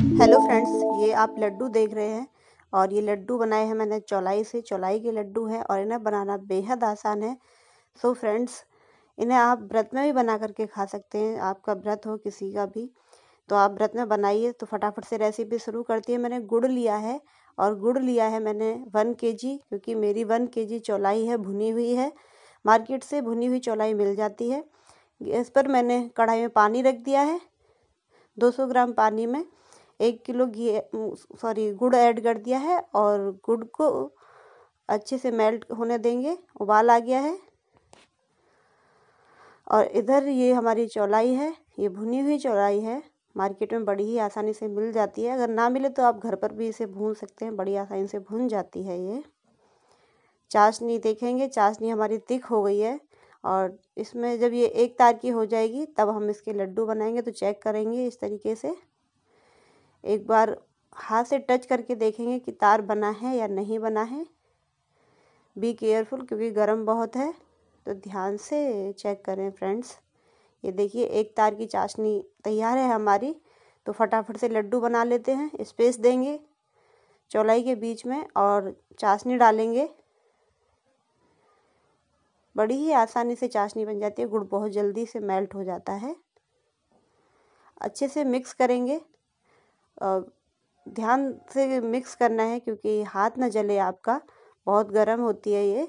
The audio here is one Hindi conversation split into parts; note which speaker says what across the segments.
Speaker 1: हेलो फ्रेंड्स ये आप लड्डू देख रहे हैं और ये लड्डू बनाए हैं मैंने चौलाई से चौलाई के लड्डू हैं और इन्हें बनाना बेहद आसान है सो so फ्रेंड्स इन्हें आप व्रत में भी बना करके खा सकते हैं आपका व्रत हो किसी का भी तो आप व्रत में बनाइए तो फटाफट से रेसिपी शुरू करती है मैंने गुड़ लिया है और गुड़ लिया है मैंने वन के जी क्योंकि मेरी वन के जी चौलाई है भुनी हुई है मार्केट से भुनी हुई चौलाई मिल जाती है गैस पर मैंने कढ़ाई में पानी रख दिया है 200 ग्राम पानी में एक किलो घी सॉरी गुड़ ऐड कर दिया है और गुड़ को अच्छे से मेल्ट होने देंगे उबाल आ गया है और इधर ये हमारी चौलाई है ये भुनी हुई चौलाई है मार्केट में बड़ी ही आसानी से मिल जाती है अगर ना मिले तो आप घर पर भी इसे भून सकते हैं बड़ी आसानी से भून जाती है ये चाशनी देखेंगे चाशनी हमारी तिक हो गई है और इसमें जब ये एक तार की हो जाएगी तब हम इसके लड्डू बनाएंगे तो चेक करेंगे इस तरीके से एक बार हाथ से टच करके देखेंगे कि तार बना है या नहीं बना है बी केयरफुल क्योंकि गर्म बहुत है तो ध्यान से चेक करें फ्रेंड्स ये देखिए एक तार की चाशनी तैयार है हमारी तो फटाफट से लड्डू बना लेते हैं स्पेस देंगे चौलाई के बीच में और चाशनी डालेंगे बड़ी ही आसानी से चाशनी बन जाती है गुड़ बहुत जल्दी से मेल्ट हो जाता है अच्छे से मिक्स करेंगे ध्यान से मिक्स करना है क्योंकि हाथ ना जले आपका बहुत गर्म होती है ये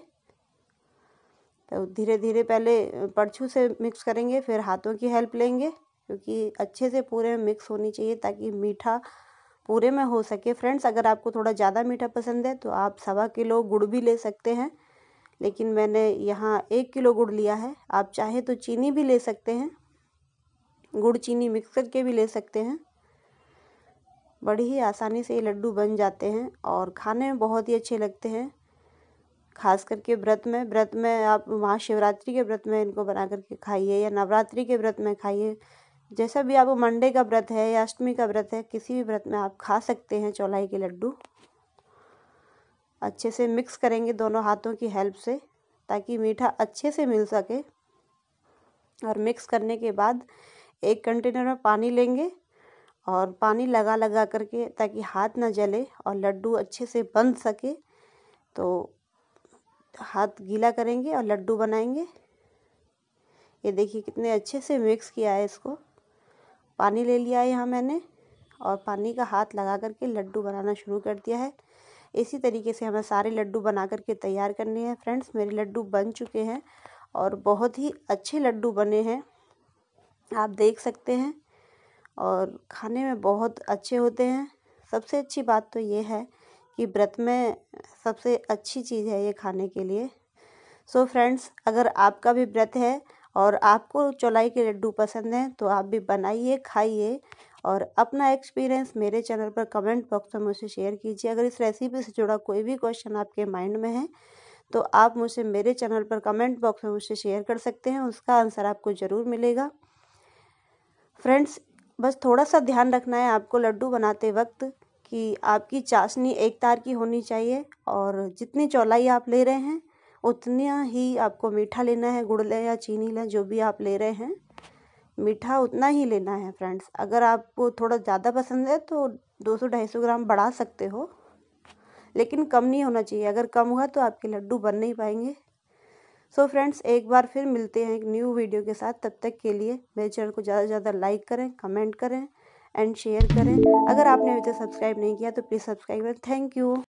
Speaker 1: तो धीरे धीरे पहले परछू से मिक्स करेंगे फिर हाथों की हेल्प लेंगे क्योंकि अच्छे से पूरे में मिक्स होनी चाहिए ताकि मीठा पूरे में हो सके फ्रेंड्स अगर आपको थोड़ा ज़्यादा मीठा पसंद है तो आप सवा किलो गुड़ भी ले सकते हैं लेकिन मैंने यहाँ एक किलो गुड़ लिया है आप चाहे तो चीनी भी ले सकते हैं गुड़ चीनी मिक्स करके भी ले सकते हैं बड़ी ही आसानी से ये लड्डू बन जाते हैं और खाने में बहुत ही अच्छे लगते हैं खास करके व्रत में व्रत में आप महाशिवरात्रि के व्रत में इनको बना करके खाइए या नवरात्रि के व्रत में खाइए जैसा भी आपको मंडे का व्रत है या अष्टमी का व्रत है किसी भी व्रत में आप खा सकते हैं चौलाई के लड्डू अच्छे से मिक्स करेंगे दोनों हाथों की हेल्प से ताकि मीठा अच्छे से मिल सके और मिक्स करने के बाद एक कंटेनर में पानी लेंगे और पानी लगा लगा करके ताकि हाथ ना जले और लड्डू अच्छे से बन सके तो हाथ गीला करेंगे और लड्डू बनाएंगे ये देखिए कितने अच्छे से मिक्स किया है इसको पानी ले लिया है यहाँ मैंने और पानी का हाथ लगा करके लड्डू बनाना शुरू कर दिया है इसी तरीके से हमें सारे लड्डू बना करके तैयार करने हैं फ्रेंड्स मेरे लड्डू बन चुके हैं और बहुत ही अच्छे लड्डू बने हैं आप देख सकते हैं और खाने में बहुत अच्छे होते हैं सबसे अच्छी बात तो ये है कि व्रत में सबसे अच्छी चीज़ है ये खाने के लिए सो फ्रेंड्स अगर आपका भी व्रत है और आपको चौलाई के लड्डू पसंद हैं तो आप भी बनाइए खाइए और अपना एक्सपीरियंस मेरे चैनल पर कमेंट बॉक्स में मुझसे शेयर कीजिए अगर इस रेसिपी से जुड़ा कोई भी क्वेश्चन आपके माइंड में है तो आप मुझे मेरे चैनल पर कमेंट बॉक्स में मुझसे शेयर कर सकते हैं उसका आंसर आपको ज़रूर मिलेगा फ्रेंड्स बस थोड़ा सा ध्यान रखना है आपको लड्डू बनाते वक्त कि आपकी चाशनी एक तार की होनी चाहिए और जितनी चौलाई आप ले रहे हैं उतना ही आपको मीठा लेना है गुड़ लें या चीनी लें जो भी आप ले रहे हैं मीठा उतना ही लेना है फ्रेंड्स अगर आपको थोड़ा ज़्यादा पसंद है तो दो सौ ढाई सौ ग्राम बढ़ा सकते हो लेकिन कम नहीं होना चाहिए अगर कम हुआ तो आपके लड्डू बन नहीं पाएंगे सो so फ्रेंड्स एक बार फिर मिलते हैं एक न्यू वीडियो के साथ तब तक के लिए मेरे चैनल को ज़्यादा से ज़्यादा लाइक करें कमेंट करें एंड शेयर करें अगर आपने अभी तक सब्सक्राइब नहीं किया तो प्लीज़ सब्सक्राइब करें थैंक यू